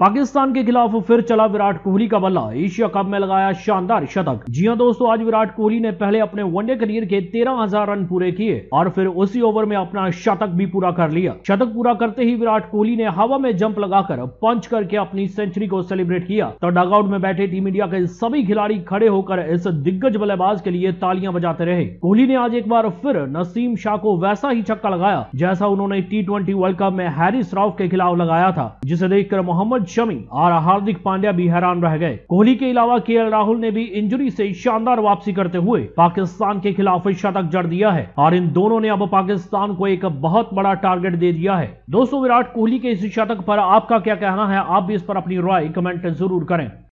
पाकिस्तान के खिलाफ फिर चला विराट कोहली का बल्ला एशिया कप में लगाया शानदार शतक जी हां दोस्तों आज विराट कोहली ने पहले अपने वनडे करियर के तेरह हजार रन पूरे किए और फिर उसी ओवर में अपना शतक भी पूरा कर लिया शतक पूरा करते ही विराट कोहली ने हवा में जंप लगाकर पंच करके अपनी सेंचुरी को सेलिब्रेट किया तो डगआउट में बैठे टीम इंडिया के सभी खिलाड़ी खड़े होकर इस दिग्गज बल्लेबाज के लिए तालियां बजाते रहे कोहली ने आज एक बार फिर नसीम शाह को वैसा ही छक्का लगाया जैसा उन्होंने टी वर्ल्ड कप में हैरिस राव के खिलाफ लगाया था जिसे देखकर मोहम्मद शमी और हार्दिक पांड्या भी हैरान रह गए कोहली के अलावा के राहुल ने भी इंजरी से शानदार वापसी करते हुए पाकिस्तान के खिलाफ शतक जड़ दिया है और इन दोनों ने अब पाकिस्तान को एक बहुत बड़ा टारगेट दे दिया है दोस्तों विराट कोहली के इस शतक पर आपका क्या कहना है आप भी इस पर अपनी राय कमेंट जरूर करें